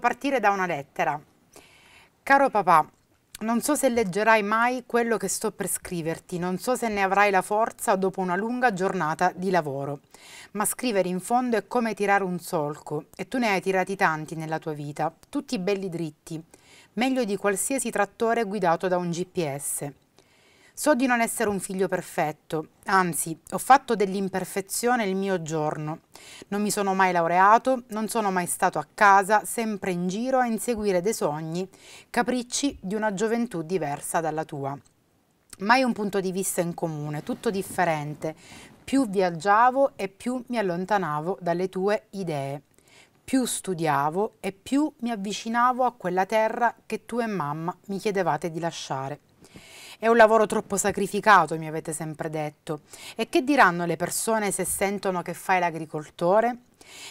partire da una lettera. Caro papà, non so se leggerai mai quello che sto per scriverti, non so se ne avrai la forza dopo una lunga giornata di lavoro, ma scrivere in fondo è come tirare un solco, e tu ne hai tirati tanti nella tua vita, tutti belli dritti, meglio di qualsiasi trattore guidato da un GPS. So di non essere un figlio perfetto, anzi, ho fatto dell'imperfezione il mio giorno. Non mi sono mai laureato, non sono mai stato a casa, sempre in giro a inseguire dei sogni, capricci di una gioventù diversa dalla tua. Mai un punto di vista in comune, tutto differente. Più viaggiavo e più mi allontanavo dalle tue idee. Più studiavo e più mi avvicinavo a quella terra che tu e mamma mi chiedevate di lasciare. È un lavoro troppo sacrificato, mi avete sempre detto. E che diranno le persone se sentono che fai l'agricoltore?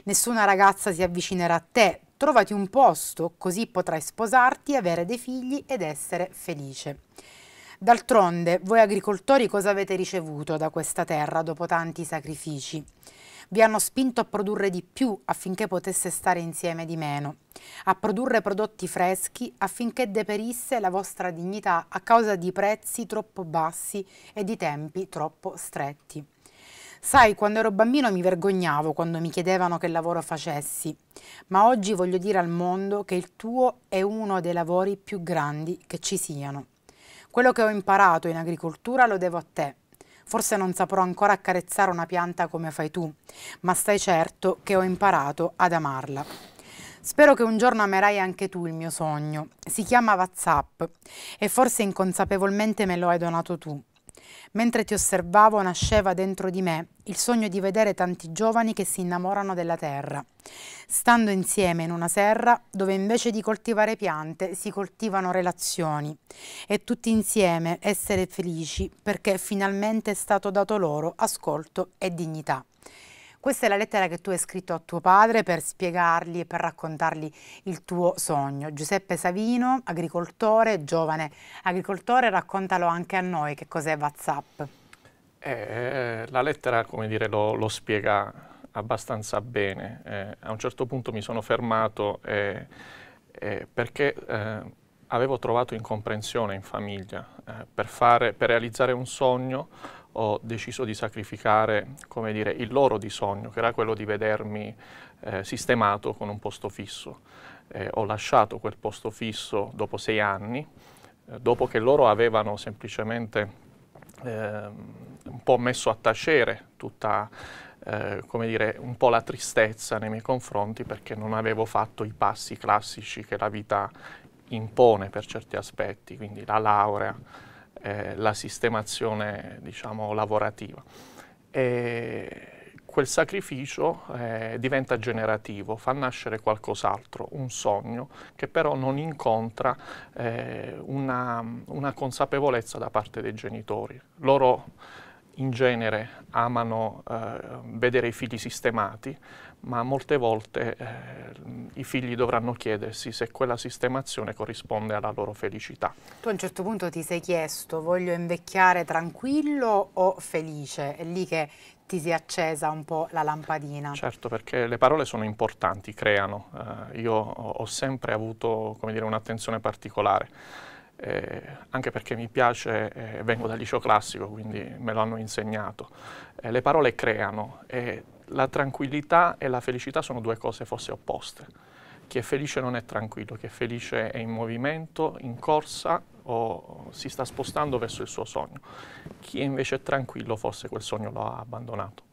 Nessuna ragazza si avvicinerà a te, trovati un posto, così potrai sposarti, avere dei figli ed essere felice. D'altronde, voi agricoltori cosa avete ricevuto da questa terra dopo tanti sacrifici? vi hanno spinto a produrre di più affinché potesse stare insieme di meno, a produrre prodotti freschi affinché deperisse la vostra dignità a causa di prezzi troppo bassi e di tempi troppo stretti. Sai, quando ero bambino mi vergognavo quando mi chiedevano che lavoro facessi, ma oggi voglio dire al mondo che il tuo è uno dei lavori più grandi che ci siano. Quello che ho imparato in agricoltura lo devo a te Forse non saprò ancora accarezzare una pianta come fai tu, ma stai certo che ho imparato ad amarla. Spero che un giorno amerai anche tu il mio sogno. Si chiama WhatsApp e forse inconsapevolmente me lo hai donato tu. Mentre ti osservavo nasceva dentro di me il sogno di vedere tanti giovani che si innamorano della terra, stando insieme in una serra dove invece di coltivare piante si coltivano relazioni e tutti insieme essere felici perché finalmente è stato dato loro ascolto e dignità. Questa è la lettera che tu hai scritto a tuo padre per spiegargli e per raccontargli il tuo sogno. Giuseppe Savino, agricoltore, giovane agricoltore, raccontalo anche a noi che cos'è WhatsApp. Eh, eh la lettera, come dire, lo, lo spiega abbastanza bene. Eh, a un certo punto mi sono fermato eh, eh perché eh, avevo trovato incomprensione in famiglia. Per, fare, per realizzare un sogno ho deciso di sacrificare dire, il loro bisogno, che era quello di vedermi eh, sistemato con un posto fisso. Eh, ho lasciato quel posto fisso dopo sei anni, eh, dopo che loro avevano semplicemente ehm, un po' messo a tacere tutta eh, come dire, un po' la tristezza nei miei confronti perché non avevo fatto i passi classici che la vita impone per certi aspetti, quindi la laurea, eh, la sistemazione diciamo, lavorativa. E quel sacrificio eh, diventa generativo, fa nascere qualcos'altro, un sogno che però non incontra eh, una, una consapevolezza da parte dei genitori. Loro in genere amano eh, vedere i figli sistemati, ma molte volte eh, i figli dovranno chiedersi se quella sistemazione corrisponde alla loro felicità. Tu a un certo punto ti sei chiesto voglio invecchiare tranquillo o felice? È lì che ti si è accesa un po' la lampadina. Certo, perché le parole sono importanti, creano. Eh, io ho sempre avuto un'attenzione particolare. Eh, anche perché mi piace, eh, vengo dal liceo classico, quindi me lo hanno insegnato. Eh, le parole creano e la tranquillità e la felicità sono due cose forse opposte. Chi è felice non è tranquillo, chi è felice è in movimento, in corsa o si sta spostando verso il suo sogno. Chi invece è tranquillo forse quel sogno lo ha abbandonato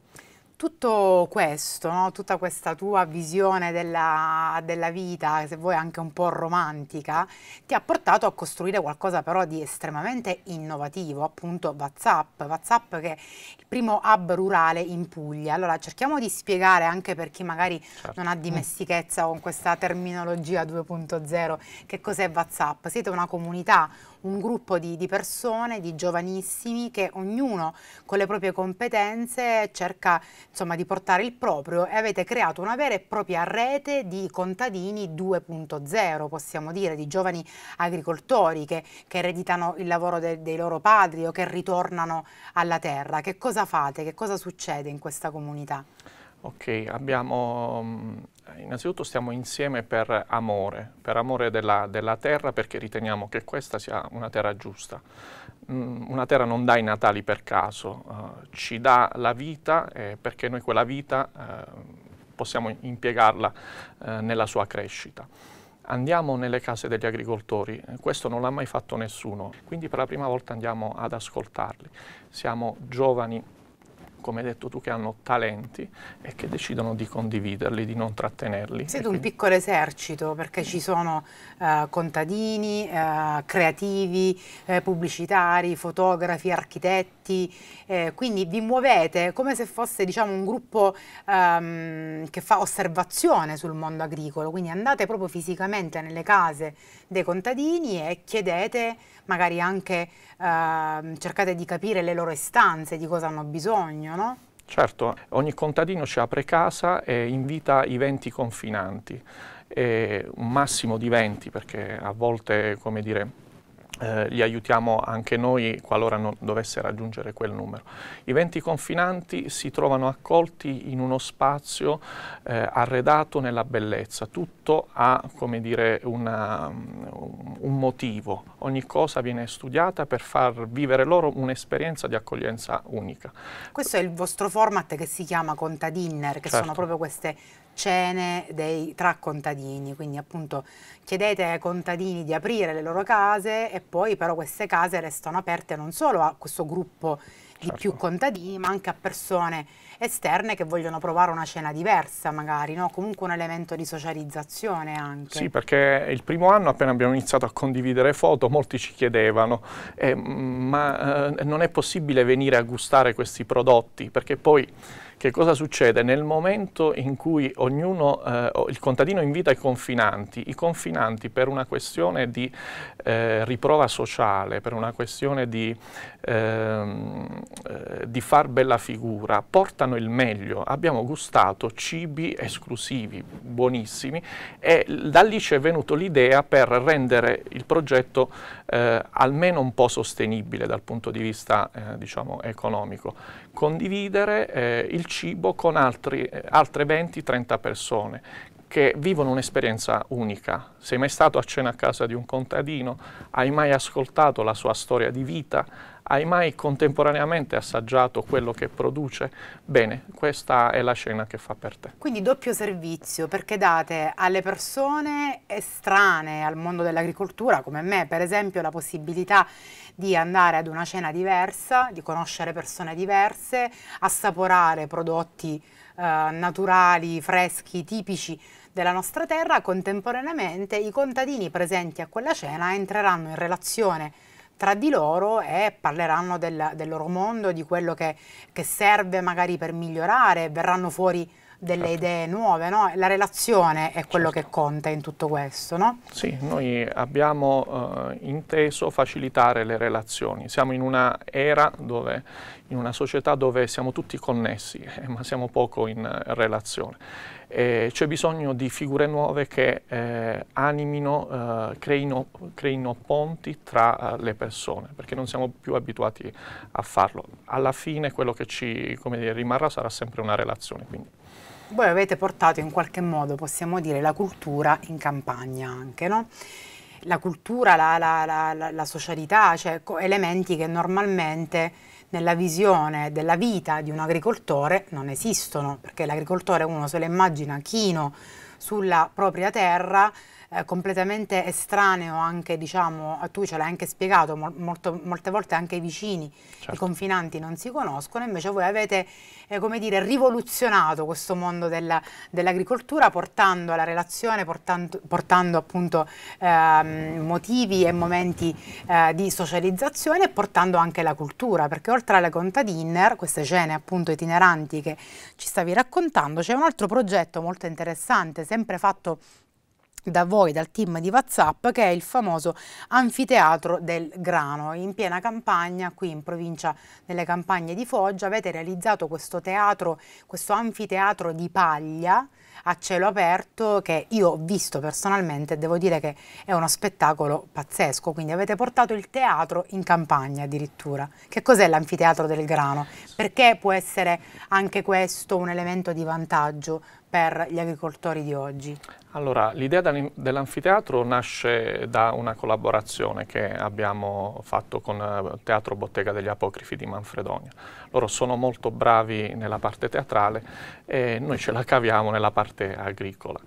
tutto questo, no? tutta questa tua visione della, della, vita, se vuoi anche un po' romantica, ti ha portato a costruire qualcosa però di estremamente innovativo, appunto WhatsApp, WhatsApp che è il primo hub rurale in Puglia. Allora cerchiamo di spiegare anche per chi magari certo. non ha dimestichezza con questa terminologia 2.0 che cos'è WhatsApp. Siete una comunità un gruppo di, di persone, di giovanissimi che ognuno con le proprie competenze cerca insomma, di portare il proprio e avete creato una vera e propria rete di contadini 2.0, possiamo dire, di giovani agricoltori che, che ereditano il lavoro de, dei loro padri o che ritornano alla terra. Che cosa fate? Che cosa succede in questa comunità? Ok, abbiamo mm, eh, innanzitutto stiamo insieme per amore, per amore della, della, terra perché riteniamo che questa sia una terra giusta. Mm, una terra non dà i natali per caso, uh, ci dà la vita eh, perché noi quella vita eh, possiamo impiegarla eh, nella sua crescita. Andiamo nelle case degli agricoltori, eh, questo non l'ha mai fatto nessuno, quindi per la prima volta andiamo ad ascoltarli. Siamo giovani come hai detto tu, che hanno talenti e che decidono di condividerli, di non trattenerli. Siete un piccolo esercito perché ci sono eh, contadini, eh, creativi, eh, pubblicitari, fotografi, architetti, eh, quindi vi muovete come se fosse diciamo, un gruppo ehm, che fa osservazione sul mondo agricolo, quindi andate proprio fisicamente nelle case dei contadini e chiedete magari anche ehm, cercate di capire le loro istanze, di cosa hanno bisogno, no? Certo, ogni contadino ci apre casa e invita i 20 confinanti, e un massimo di 20 perché a volte, come dire, eh, li aiutiamo anche noi qualora non dovesse raggiungere quel numero. I 20 confinanti si trovano accolti in uno spazio eh, arredato nella bellezza, tutto ha come dire, una, mm, un motivo, ogni cosa viene studiata per far vivere loro un'esperienza di accoglienza unica. Questo è il vostro format che si chiama Contadinner, che certo. sono proprio queste cene dei, tra contadini, quindi appunto chiedete ai contadini di aprire le loro case e poi però queste case restano aperte non solo a questo gruppo di certo. più contadini ma anche a persone esterne che vogliono provare una cena diversa magari, no? comunque un elemento di socializzazione anche. Sì, perché il primo anno appena abbiamo iniziato a condividere foto molti ci chiedevano eh, ma eh, non è possibile venire a gustare questi prodotti perché poi che cosa succede nel momento in cui ognuno, eh, il contadino invita i confinanti, i confinanti per una questione di eh, riprova sociale, per una questione di, ehm, eh, di, far bella figura, portano il meglio, abbiamo gustato cibi esclusivi, buonissimi e da lì ci è venuto l'idea per rendere il progetto eh, almeno un po' sostenibile dal punto di vista eh, diciamo, economico condividere eh, il cibo con altri, eh, altre 20-30 persone che vivono un'esperienza unica. Sei mai stato a cena a casa di un contadino? Hai mai ascoltato la sua storia di vita? Hai mai contemporaneamente assaggiato quello che produce? Bene, questa è la cena che fa per te. Quindi doppio servizio perché date alle persone estranee al mondo dell'agricoltura, come me per esempio, la possibilità di andare ad una cena diversa, di conoscere persone diverse, assaporare prodotti eh, naturali, freschi, tipici della nostra terra, contemporaneamente i contadini presenti a quella cena entreranno in relazione tra di loro e parleranno del, del loro mondo, di quello che, che serve magari per migliorare, verranno fuori delle certo. idee nuove, no? la relazione è quello certo. che conta in tutto questo. No? Sì, noi abbiamo eh, inteso facilitare le relazioni, siamo in una era dove, in una società dove siamo tutti connessi, eh, ma siamo poco in relazione. c'è bisogno di figure nuove che eh, animino, eh, creino, creino, ponti tra eh, le persone, perché non siamo più abituati a farlo. Alla fine quello che ci dire, rimarrà sarà sempre una relazione. Quindi. Voi avete portato in qualche modo, possiamo dire, la cultura in campagna anche, no? La cultura, la, la, la, la socialità, cioè elementi che normalmente nella visione della vita di un agricoltore non esistono, perché l'agricoltore uno se lo immagina chino, sulla propria terra eh, completamente estraneo anche diciamo tu ce l'hai anche spiegato mol, molto, molte volte anche i vicini certo. i confinanti non si conoscono invece voi avete eh, come dire rivoluzionato questo mondo del, dell'agricoltura portando alla relazione portando, portando appunto eh, motivi e momenti eh, di socializzazione e portando anche la cultura perché oltre alle conta queste cene appunto itineranti che ci stavi raccontando c'è un altro progetto molto interessante sempre fatto da voi, dal team di WhatsApp, che è il famoso anfiteatro del grano. In piena campagna, qui in provincia delle campagne di Foggia, avete realizzato questo teatro, questo anfiteatro di paglia a cielo aperto che io ho visto personalmente e devo dire che è uno spettacolo pazzesco, quindi avete portato il teatro in campagna addirittura. Che cos'è l'anfiteatro del grano? Perché può essere anche questo un elemento di vantaggio per gli agricoltori di oggi? Allora, l'idea dell'anfiteatro nasce da una collaborazione che abbiamo fatto con il eh, Teatro Bottega degli Apocrifi di Manfredonia. Loro sono molto bravi nella parte teatrale e noi ce la caviamo nella parte agricola.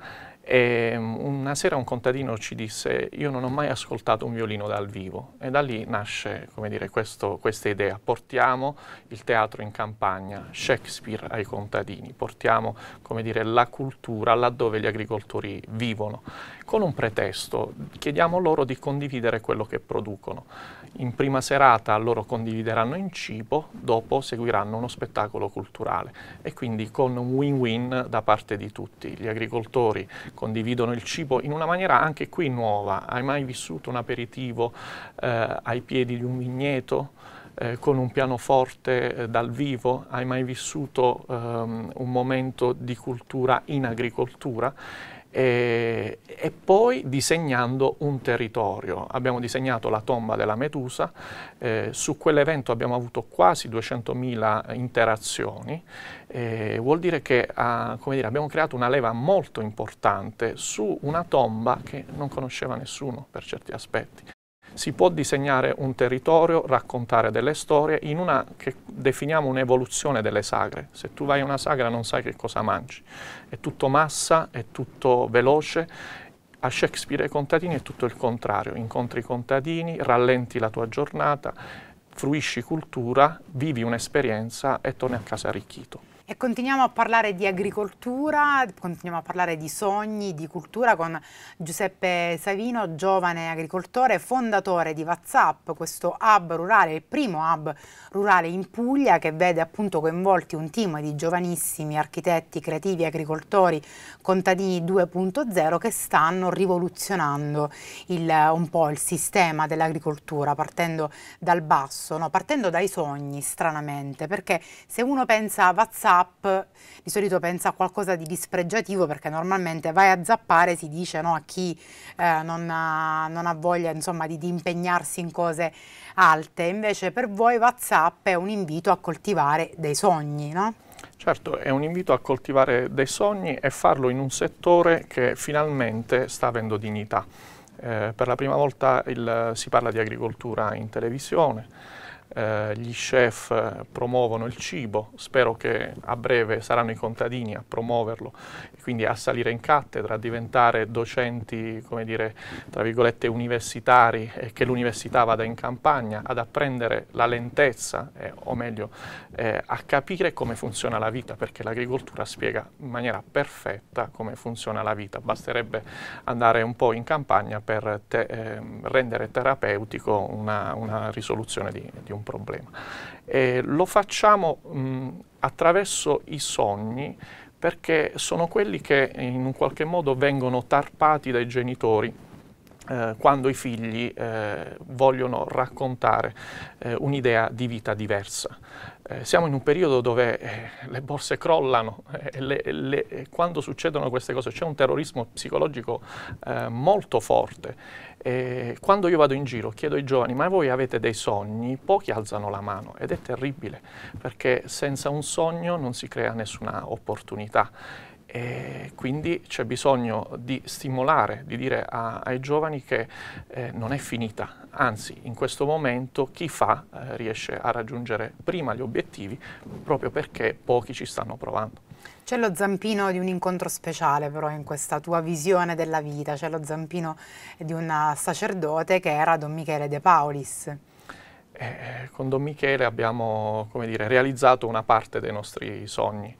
E ehm, una sera un contadino ci disse io non ho mai ascoltato un violino dal vivo e da lì nasce dire, questo, questa idea, portiamo il teatro in campagna, Shakespeare ai contadini, portiamo dire, la cultura laddove gli agricoltori vivono, con un pretesto, chiediamo loro di condividere quello che producono. In prima serata loro condivideranno in cibo, dopo seguiranno uno spettacolo culturale e quindi con un win-win da parte di tutti, gli agricoltori condividono il cibo in una maniera anche qui nuova. Hai mai vissuto un aperitivo eh, ai piedi di un vigneto? Eh, con un pianoforte eh, dal vivo, hai mai vissuto ehm, un momento di cultura in agricoltura? e, eh, e, poi disegnando un territorio. Abbiamo disegnato la tomba della Medusa, eh, su quell'evento abbiamo avuto quasi 200.000 interazioni, eh, vuol dire che ah, dire, abbiamo creato una leva molto importante su una tomba che non conosceva nessuno per certi aspetti si può disegnare un territorio, raccontare delle storie in una che definiamo un'evoluzione delle sagre. Se tu vai a una sagra non sai che cosa mangi, è tutto massa, è tutto veloce a Shakespeare e contadini è tutto il contrario, incontri i contadini, rallenti la tua giornata, fruisci cultura, vivi un'esperienza e torni a casa arricchito. E continuiamo a parlare di agricoltura, continuiamo a parlare di sogni, di cultura con Giuseppe Savino, giovane agricoltore, fondatore di WhatsApp, questo hub rurale, il primo hub rurale in Puglia che vede appunto coinvolti un team di giovanissimi architetti, creativi, agricoltori, contadini 2.0 che stanno rivoluzionando il, un po' il sistema dell'agricoltura partendo dal basso, no? partendo dai sogni stranamente, perché se uno pensa a WhatsApp app di solito pensa a qualcosa di dispregiativo perché normalmente vai a zappare si dice no, a chi eh, non, ha, non, ha, voglia insomma, di, di, impegnarsi in cose alte, invece per voi WhatsApp è un invito a coltivare dei sogni, no? Certo, è un invito a coltivare dei sogni e farlo in un settore che finalmente sta avendo dignità. Eh, per la prima volta il, si parla di agricoltura in televisione, eh, gli chef eh, promuovono il cibo, spero che a breve saranno i contadini a promuoverlo, quindi a salire in cattedra, a diventare docenti, come dire, tra virgolette universitari e che l'università vada in campagna, ad apprendere la lentezza, eh, o meglio, eh, a capire come funziona la vita, perché l'agricoltura spiega in maniera perfetta come funziona la vita, basterebbe andare un po' in campagna per te ehm, rendere terapeutico una, una risoluzione di, di un problema. Eh, lo facciamo mh, attraverso i sogni perché sono quelli che in un qualche modo vengono tarpati dai genitori eh, quando i figli eh, vogliono raccontare eh, un'idea di vita diversa. Eh, siamo in un periodo dove eh, le borse crollano eh, le, le, e quando succedono queste cose c'è un terrorismo psicologico molto forte eh, quando io vado in giro chiedo ai giovani, ma voi avete dei sogni? Pochi alzano la mano ed è terribile, perché senza un sogno non si crea nessuna opportunità. E quindi c'è bisogno di stimolare, di dire a, ai giovani che eh, non è finita, anzi in questo momento chi fa eh, riesce a raggiungere prima gli obiettivi proprio perché pochi ci stanno provando. C'è lo zampino di un incontro speciale però in questa tua visione della vita, c'è lo zampino di un sacerdote che era Don Michele De Paulis. Eh, eh con Don Michele abbiamo dire, realizzato una parte dei nostri sogni.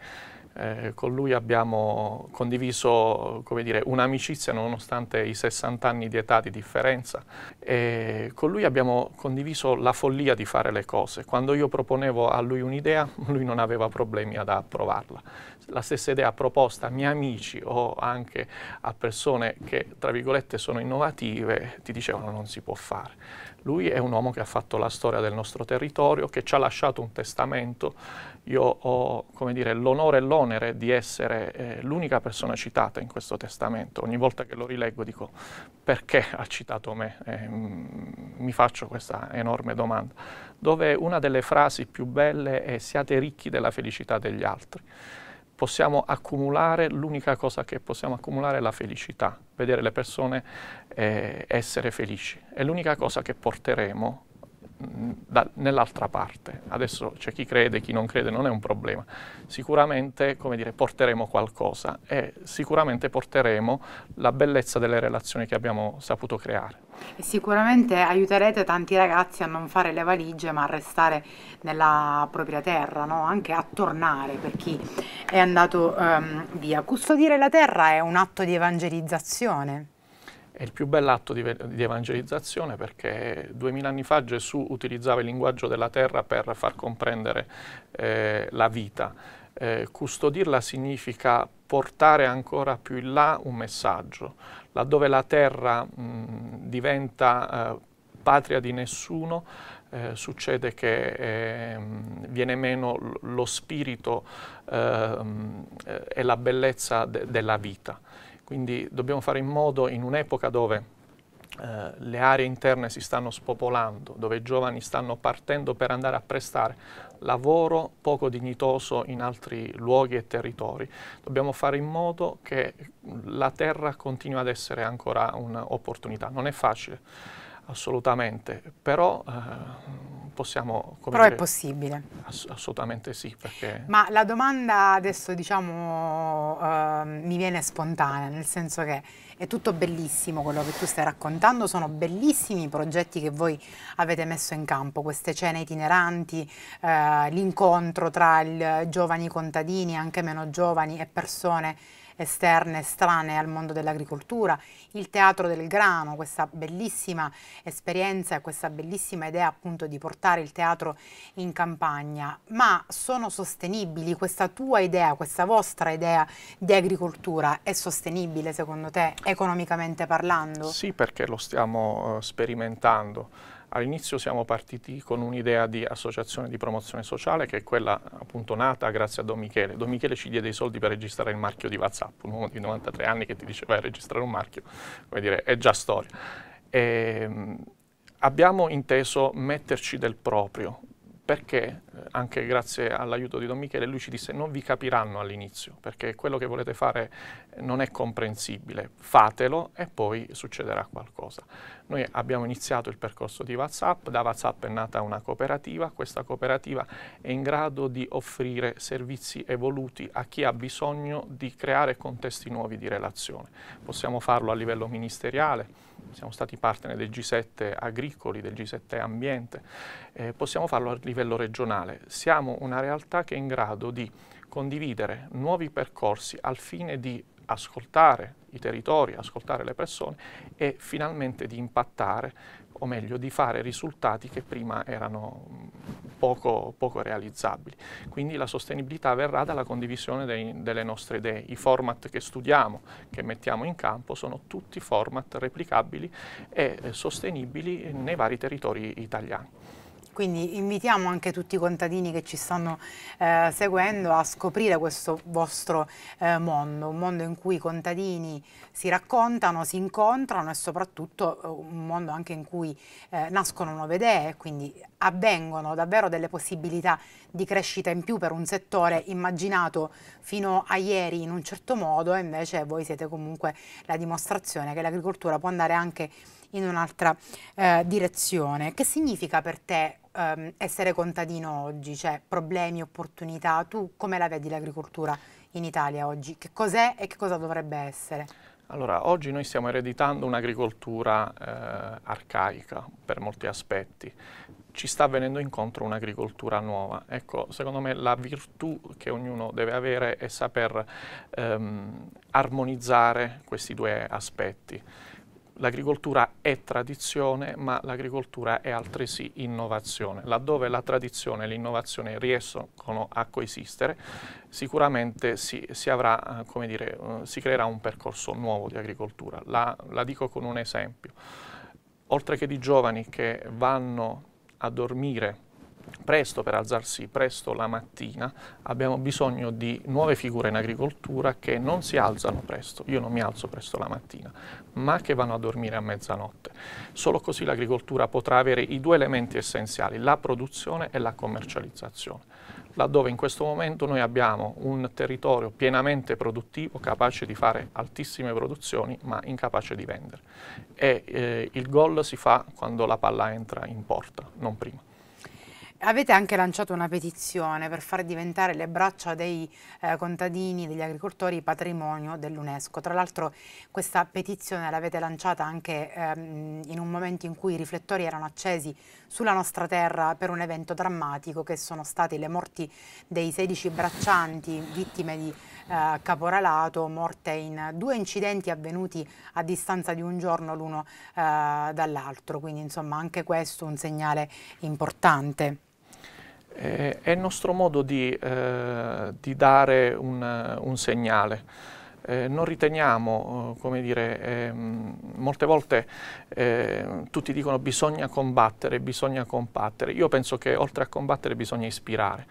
Eh, con lui abbiamo condiviso un'amicizia nonostante i 60 anni di età di differenza e con lui abbiamo condiviso la follia di fare le cose. Quando io proponevo a lui un'idea, lui non aveva problemi ad approvarla la stessa idea proposta a miei amici o anche a persone che, tra virgolette, sono innovative, ti dicevano non si può fare. Lui è un uomo che ha fatto la storia del nostro territorio, che ci ha lasciato un testamento. Io ho l'onore e l'onere di essere eh, l'unica persona citata in questo testamento. Ogni volta che lo rileggo dico perché ha citato me? Eh, mm, mi faccio questa enorme domanda. Dove una delle frasi più belle è siate ricchi della felicità degli altri possiamo accumulare, l'unica cosa che possiamo accumulare è la felicità, vedere le persone eh, essere felici. È l'unica cosa che porteremo Mm, nell'altra parte. Adesso c'è chi crede, chi non crede, non è un problema. Sicuramente, come dire, porteremo qualcosa e sicuramente porteremo la bellezza delle relazioni che abbiamo saputo creare. E sicuramente aiuterete tanti ragazzi a non fare le valigie ma a restare nella propria terra, no? anche a tornare per chi è andato um, via. Custodire la terra è un atto di evangelizzazione. È il più bell'atto di, di, evangelizzazione perché duemila anni fa Gesù utilizzava il linguaggio della terra per far comprendere eh, la vita. Eh, custodirla significa portare ancora più in là un messaggio. Laddove la terra mh, diventa eh, patria di nessuno, eh, succede che eh, viene meno lo spirito eh, e la bellezza de della vita. Quindi dobbiamo fare in modo in un'epoca dove eh, le aree interne si stanno spopolando, dove i giovani stanno partendo per andare a prestare lavoro poco dignitoso in altri luoghi e territori. Dobbiamo fare in modo che la terra continui ad essere ancora un'opportunità. Non è facile assolutamente, però eh, possiamo... però dire, è possibile. Ass assolutamente sì, perché... Ma la domanda adesso diciamo eh, mi viene spontanea, nel senso che è tutto bellissimo quello che tu stai raccontando, sono bellissimi i progetti che voi avete messo in campo, queste cene itineranti, eh, l'incontro tra il, giovani contadini, anche meno giovani e persone esterne, strane al mondo dell'agricoltura, il teatro del grano, questa bellissima esperienza e questa bellissima idea appunto di portare il teatro in campagna, ma sono sostenibili questa tua idea, questa vostra idea di agricoltura è sostenibile secondo te economicamente parlando? Sì, perché lo stiamo uh, sperimentando. All'inizio siamo partiti con un'idea di associazione di promozione sociale che è quella appunto nata grazie a Don Michele. Don Michele ci diede i soldi per registrare il marchio di Whatsapp, un uomo di 93 anni che ti dice vai a eh, registrare un marchio, come dire, è già storia. E, ehm, abbiamo inteso metterci del proprio, perché eh, anche grazie all'aiuto di Don Michele lui ci disse non vi capiranno all'inizio perché quello che volete fare non è comprensibile, fatelo e poi succederà qualcosa. Noi abbiamo iniziato il percorso di WhatsApp, da WhatsApp è nata una cooperativa, questa cooperativa è in grado di offrire servizi evoluti a chi ha bisogno di creare contesti nuovi di relazione. Possiamo farlo a livello ministeriale, siamo stati partner del G7 agricoli, del G7 ambiente, eh, possiamo farlo a livello regionale. Siamo una realtà che è in grado di condividere nuovi percorsi al fine di ascoltare i territori, ascoltare le persone e finalmente di impattare, o meglio di fare risultati che prima erano mm, poco, poco realizzabili. Quindi la sostenibilità verrà dalla condivisione dei, delle nostre idee. I format che studiamo, che mettiamo in campo, sono tutti format replicabili e eh, sostenibili nei vari territori italiani. Quindi invitiamo anche tutti i contadini che ci stanno eh, seguendo a scoprire questo vostro eh, mondo, un mondo in cui i contadini si raccontano, si incontrano e soprattutto eh, un mondo anche in cui eh, nascono nuove idee, quindi avvengono davvero delle possibilità di crescita in più per un settore immaginato fino a ieri in un certo modo e invece voi siete comunque la dimostrazione che l'agricoltura può andare anche in un'altra eh, direzione. Che significa per te ehm, essere contadino oggi? Cioè problemi, opportunità? Tu come la vedi l'agricoltura in Italia oggi? Che cos'è e che cosa dovrebbe essere? Allora, oggi noi stiamo ereditando un'agricoltura eh, arcaica per molti aspetti. Ci sta venendo incontro un'agricoltura nuova. Ecco, secondo me la virtù che ognuno deve avere è saper ehm, armonizzare questi due aspetti l'agricoltura è tradizione, ma l'agricoltura è altresì innovazione. Laddove la tradizione e l'innovazione riescono a coesistere, sicuramente si, si, avrà, eh, dire, eh, si, creerà un percorso nuovo di agricoltura. La, la dico con un esempio. Oltre che di giovani che vanno a dormire presto per alzarsi presto la mattina, abbiamo bisogno di nuove figure in agricoltura che non si alzano presto, io non mi alzo presto la mattina, ma che vanno a dormire a mezzanotte. Solo così l'agricoltura potrà avere i due elementi essenziali, la produzione e la commercializzazione, laddove in questo momento noi abbiamo un territorio pienamente produttivo, capace di fare altissime produzioni, ma incapace di vendere. E eh, il gol si fa quando la palla entra in porta, non prima. Avete anche lanciato una petizione per far diventare le braccia dei eh, contadini, degli agricoltori, patrimonio dell'UNESCO. Tra l'altro questa petizione l'avete lanciata anche ehm, in un momento in cui i riflettori erano accesi sulla nostra terra per un evento drammatico che sono state le morti dei 16 braccianti vittime di eh, caporalato, morte in due incidenti avvenuti a distanza di un giorno l'uno eh, dall'altro. Quindi insomma anche questo è un segnale importante è il nostro modo di, eh, di dare un, un segnale eh, non riteniamo, eh, come dire, ehm, molte volte eh, tutti dicono bisogna combattere, bisogna combattere. Io penso che oltre a combattere bisogna ispirare,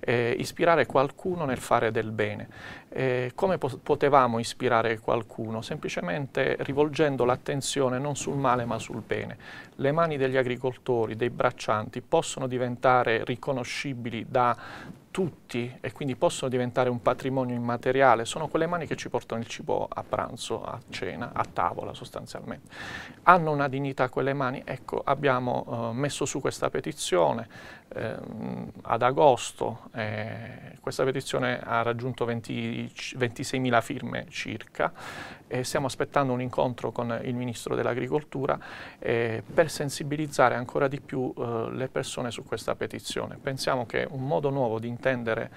eh, ispirare qualcuno nel fare del bene. Eh, come po potevamo ispirare qualcuno? Semplicemente rivolgendo l'attenzione non sul male ma sul bene. Le mani degli agricoltori, dei braccianti possono diventare riconoscibili da tutti e quindi possono diventare un patrimonio immateriale, sono quelle mani che ci portano il cibo a pranzo, a cena, a tavola sostanzialmente. Hanno una dignità quelle mani? Ecco, abbiamo eh, messo su questa petizione ehm, ad agosto, eh, questa petizione ha raggiunto 26.000 firme circa eh, stiamo aspettando un incontro con il Ministro dell'Agricoltura eh, per sensibilizzare ancora di più eh, le persone su questa petizione. Pensiamo che un modo nuovo di intendere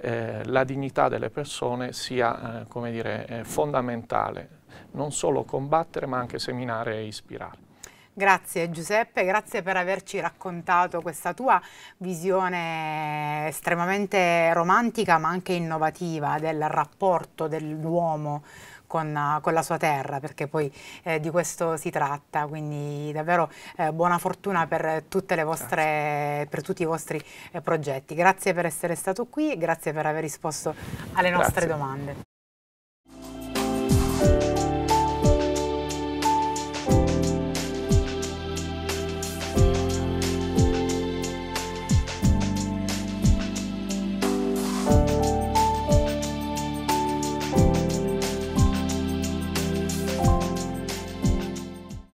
eh, la dignità delle persone sia eh, come dire, fondamentale, non solo combattere ma anche seminare e ispirare. Grazie Giuseppe, grazie per averci raccontato questa tua visione estremamente romantica ma anche innovativa del rapporto dell'uomo con, con la sua terra, perché poi eh, di questo si tratta, quindi davvero eh, buona fortuna per, vostre, per tutti i vostri eh, progetti. Grazie per essere stato qui e grazie per aver risposto alle nostre grazie. domande.